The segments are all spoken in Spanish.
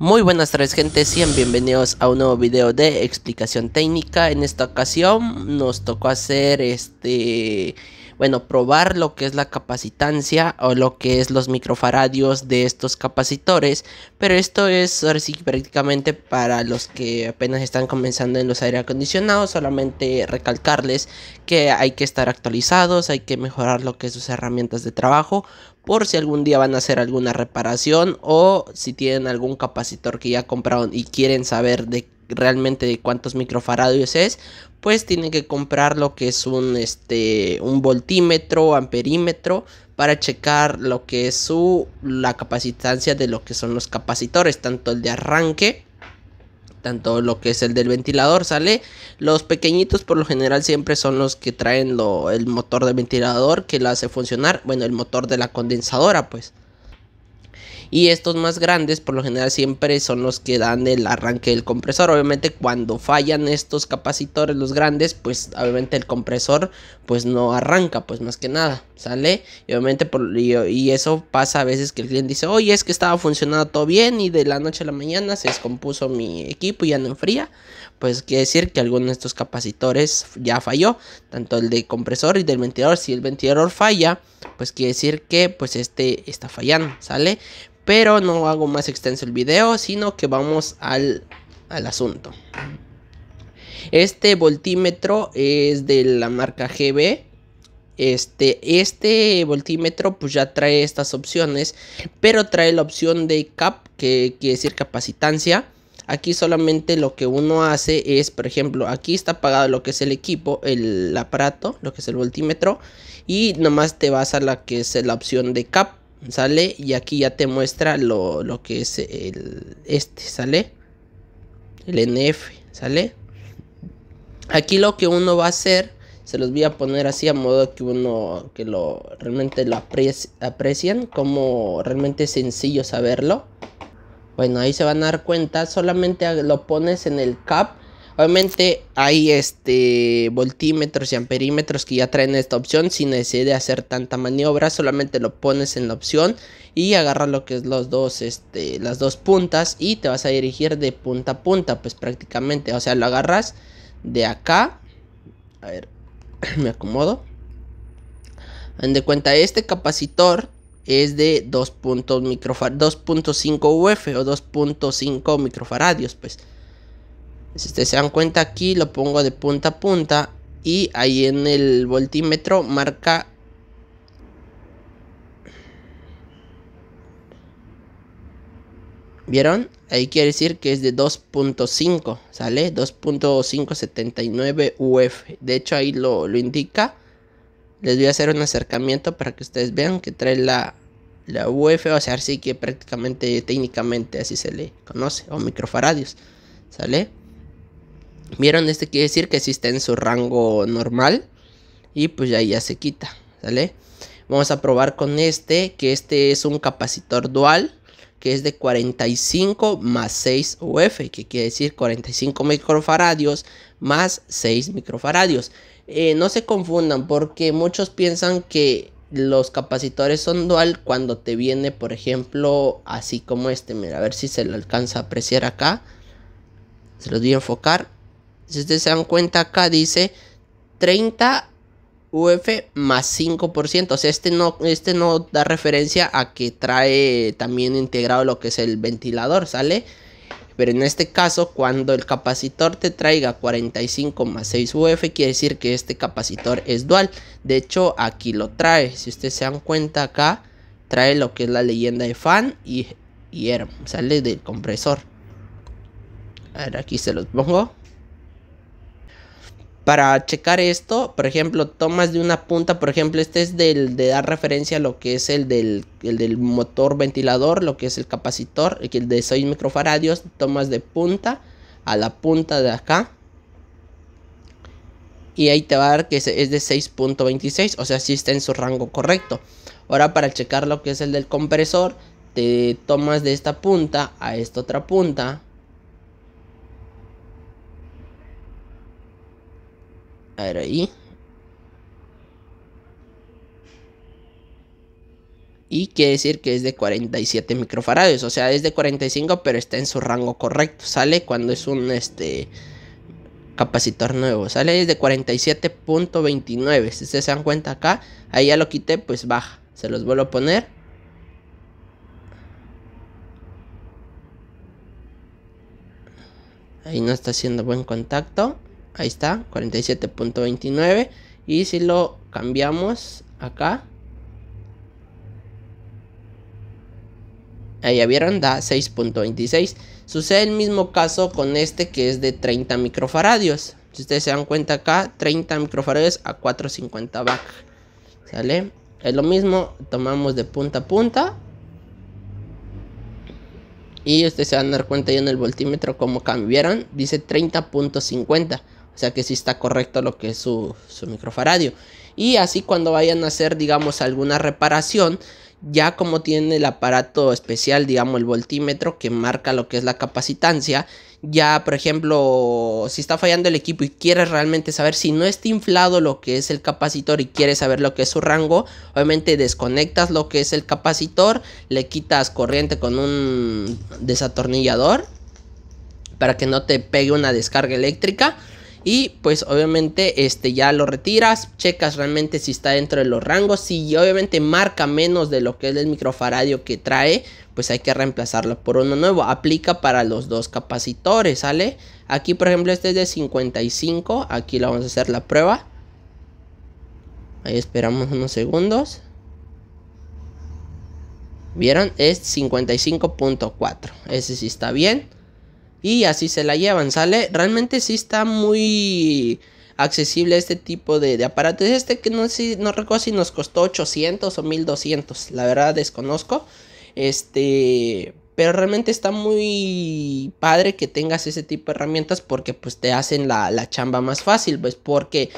Muy buenas tardes gente, sean bienvenidos a un nuevo video de explicación técnica. En esta ocasión nos tocó hacer este bueno, probar lo que es la capacitancia o lo que es los microfaradios de estos capacitores, pero esto es sí prácticamente para los que apenas están comenzando en los aire acondicionados, solamente recalcarles que hay que estar actualizados, hay que mejorar lo que es sus herramientas de trabajo por si algún día van a hacer alguna reparación o si tienen algún capacitor que ya compraron y quieren saber de qué realmente de cuántos microfaradios es, pues tiene que comprar lo que es un, este, un voltímetro, amperímetro, para checar lo que es su, la capacitancia de lo que son los capacitores, tanto el de arranque, tanto lo que es el del ventilador, ¿sale? Los pequeñitos por lo general siempre son los que traen lo, el motor del ventilador que lo hace funcionar, bueno, el motor de la condensadora, pues y estos más grandes por lo general siempre son los que dan el arranque del compresor. Obviamente cuando fallan estos capacitores los grandes, pues obviamente el compresor pues no arranca, pues más que nada, ¿sale? Y obviamente por, y, eso pasa a veces que el cliente dice, oye, es que estaba funcionando todo bien y de la noche a la mañana se descompuso mi equipo y ya no enfría. Pues quiere decir que alguno de estos capacitores ya falló, tanto el de compresor y del ventilador. Si el ventilador falla, pues quiere decir que pues este está fallando, ¿sale? Pero no hago más extenso el video, sino que vamos al, asunto. Este voltímetro es de la marca GB. Este, este voltímetro pues ya trae estas opciones, pero trae la opción de CAP, que quiere decir capacitancia. Aquí solamente lo que uno hace es, por ejemplo, aquí está apagado lo que es el equipo, el aparato, lo que es el voltímetro. Y nomás te vas a la que es la opción de CAP sale y aquí ya te muestra lo, que es el este sale el nf sale aquí lo que uno va a hacer se los voy a poner así a modo que uno que lo realmente lo aprecian aprecien como realmente es sencillo saberlo bueno ahí se van a dar cuenta solamente lo pones en el cap Obviamente hay este voltímetros y amperímetros que ya traen esta opción sin necesidad de hacer tanta maniobra, solamente lo pones en la opción y agarras lo que es los dos este las dos puntas y te vas a dirigir de punta a punta, pues prácticamente, o sea, lo agarras de acá. A ver, me acomodo. de cuenta este capacitor es de 2.5 2.5 UF o 2.5 microfaradios, pues si ustedes se dan cuenta aquí lo pongo de punta a punta y ahí en el voltímetro marca ¿Vieron? Ahí quiere decir que es de 2.5, ¿sale? 2.579 UF. De hecho ahí lo, indica. Les voy a hacer un acercamiento para que ustedes vean que trae la, la UF, o sea, sí que prácticamente técnicamente así se le conoce, o microfaradios, ¿sale? Vieron, este quiere decir que existe está en su rango normal. Y pues ya, ya se quita, ¿sale? Vamos a probar con este, que este es un capacitor dual, que es de 45 más 6 UF, que quiere decir 45 microfaradios más 6 microfaradios. Eh, no se confundan porque muchos piensan que los capacitores son dual cuando te viene, por ejemplo, así como este. Mira, a ver si se lo alcanza a apreciar acá. Se los voy a enfocar. Si ustedes se dan cuenta acá dice 30 UF más 5%. O sea, este no, este no da referencia a que trae también integrado lo que es el ventilador, ¿sale? Pero en este caso, cuando el capacitor te traiga 45 más 6 UF, quiere decir que este capacitor es dual. De hecho, aquí lo trae. Si ustedes se dan cuenta acá, trae lo que es la leyenda de fan y, y sale del compresor. A ver, aquí se los pongo para checar esto, por ejemplo, tomas de una punta, por ejemplo, este es del de dar referencia a lo que es el del, el del motor ventilador, lo que es el capacitor, el de 6 microfaradios, tomas de punta a la punta de acá. Y ahí te va a dar que es de 6.26, o sea, si está en su rango correcto. Ahora para checar lo que es el del compresor, te tomas de esta punta a esta otra punta, A ver ahí. Y quiere decir que es de 47 microfaradios. O sea, es de 45, pero está en su rango correcto. Sale cuando es un este capacitor nuevo. Sale es de 47.29. Si ustedes se dan cuenta acá, ahí ya lo quité, pues baja. Se los vuelvo a poner. Ahí no está haciendo buen contacto. Ahí está, 47.29. Y si lo cambiamos acá. Ahí ya vieron, da 6.26. Sucede el mismo caso con este que es de 30 microfaradios. Si ustedes se dan cuenta acá, 30 microfaradios a 450 BAC. ¿Sale? Es lo mismo, tomamos de punta a punta. Y ustedes se van a dar cuenta Ahí en el voltímetro cómo cambiaron. Dice 30.50. O sea que si está correcto lo que es su, su microfaradio. Y así cuando vayan a hacer, digamos, alguna reparación, ya como tiene el aparato especial, digamos el voltímetro que marca lo que es la capacitancia, ya por ejemplo, si está fallando el equipo y quieres realmente saber si no está inflado lo que es el capacitor y quieres saber lo que es su rango, obviamente desconectas lo que es el capacitor, le quitas corriente con un desatornillador para que no te pegue una descarga eléctrica y pues obviamente este, ya lo retiras, checas realmente si está dentro de los rangos. Si obviamente marca menos de lo que es el microfaradio que trae, pues hay que reemplazarlo por uno nuevo. Aplica para los dos capacitores, ¿sale? Aquí por ejemplo este es de 55, aquí le vamos a hacer la prueba. Ahí esperamos unos segundos. ¿Vieron? Es 55.4. Ese sí está bien y así se la llevan, ¿sale? Realmente sí está muy accesible este tipo de, aparatos. Este que no, no recuerdo si nos costó 800 o 1200, la verdad desconozco. Este, pero realmente está muy padre que tengas ese tipo de herramientas porque pues te hacen la, la chamba más fácil, pues porque...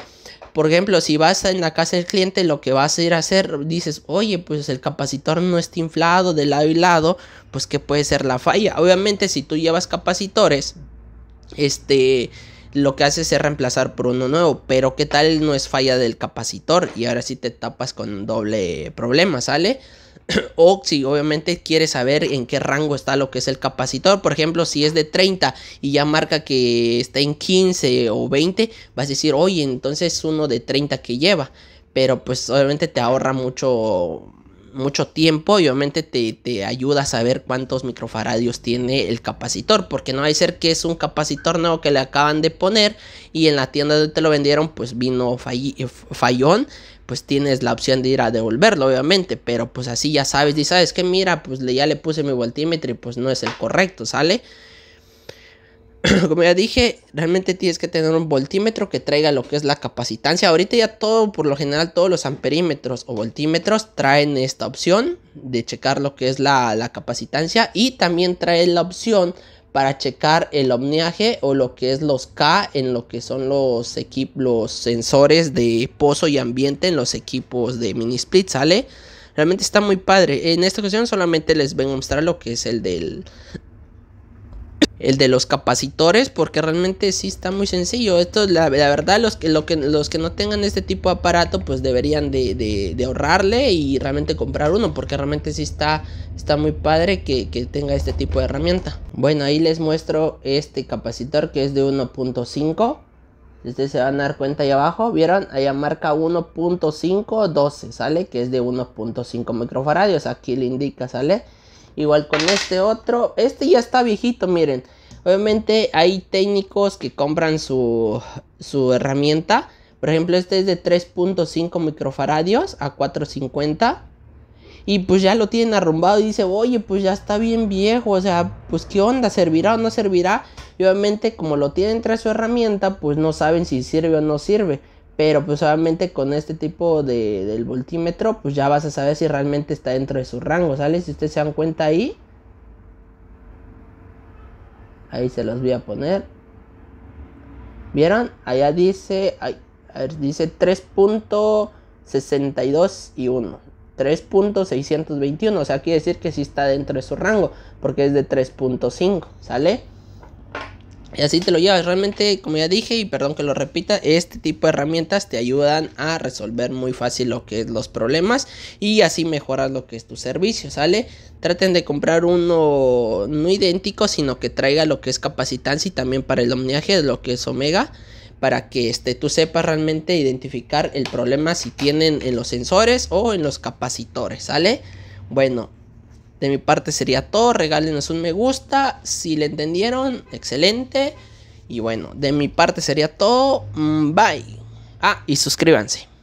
Por ejemplo, si vas en la casa del cliente, lo que vas a ir a hacer, dices, oye, pues el capacitor no está inflado de lado y lado, pues qué puede ser la falla. Obviamente si tú llevas capacitores, este lo que haces es reemplazar por uno nuevo, pero qué tal no es falla del capacitor y ahora sí te tapas con doble problema, ¿sale? o si obviamente quieres saber en qué rango está lo que es el capacitor, por ejemplo, si es de 30 y ya marca que está en 15 o 20, vas a decir, oye, entonces es uno de 30 que lleva, pero pues obviamente te ahorra mucho mucho tiempo obviamente te, te, ayuda a saber cuántos microfaradios tiene el capacitor, porque no hay ser que es un capacitor nuevo que le acaban de poner y en la tienda donde te lo vendieron pues vino fallón, pues tienes la opción de ir a devolverlo obviamente, pero pues así ya sabes y sabes que mira, pues ya le puse mi voltímetro y pues no es el correcto, ¿sale? como ya dije, realmente tienes que tener un voltímetro que traiga lo que es la capacitancia. Ahorita ya todo, por lo general, todos los amperímetros o voltímetros traen esta opción de checar lo que es la, capacitancia y también trae la opción para checar el omniaje o lo que es los K en lo que son los equipos, los sensores de pozo y ambiente en los equipos de mini split, ¿sale? Realmente está muy padre. En esta ocasión solamente les vengo a mostrar lo que es el del el de los capacitores porque realmente sí está muy sencillo. Esto la, la verdad los que, los que no tengan este tipo de aparato pues deberían de, ahorrarle y realmente comprar uno porque realmente sí está, está muy padre que, que, tenga este tipo de herramienta. Bueno ahí les muestro este capacitor que es de 1.5. este se van a dar cuenta ahí abajo, ¿vieron? Allá marca 1.512, ¿sale? Que es de 1.5 microfaradios, aquí le indica, ¿sale? Igual con este otro. Este ya está viejito, miren. Obviamente hay técnicos que compran su, herramienta. Por ejemplo, este es de 3.5 microfaradios a 450. Y pues ya lo tienen arrumbado y dice, oye, pues ya está bien viejo. O sea, pues qué onda, servirá o no servirá. Y obviamente como lo tienen entre su herramienta, pues no saben si sirve o no sirve. Pero pues obviamente con este tipo de, del voltímetro, pues ya vas a saber si realmente está dentro de su rango, ¿sale? Si ustedes se dan cuenta ahí. Ahí se los voy a poner. ¿Vieron? Allá dice, ay, a ver, dice 3.62 y 1. 3.621, o sea, quiere decir que sí está dentro de su rango, porque es de 3.5, ¿sale? Y así te lo llevas. Realmente, como ya dije, y perdón que lo repita, este tipo de herramientas te ayudan a resolver muy fácil lo que es los problemas y así mejoras lo que es tu servicio, ¿sale? Traten de comprar uno no idéntico, sino que traiga lo que es capacitancia y también para el omniaje, lo que es omega para que este, tú sepas realmente identificar el problema si tienen en los sensores o en los capacitores, ¿sale? Bueno, de mi parte sería todo. Regálenos un me gusta. Si le entendieron, excelente. Y bueno, de mi parte sería todo. Mm, bye. Ah, y suscríbanse.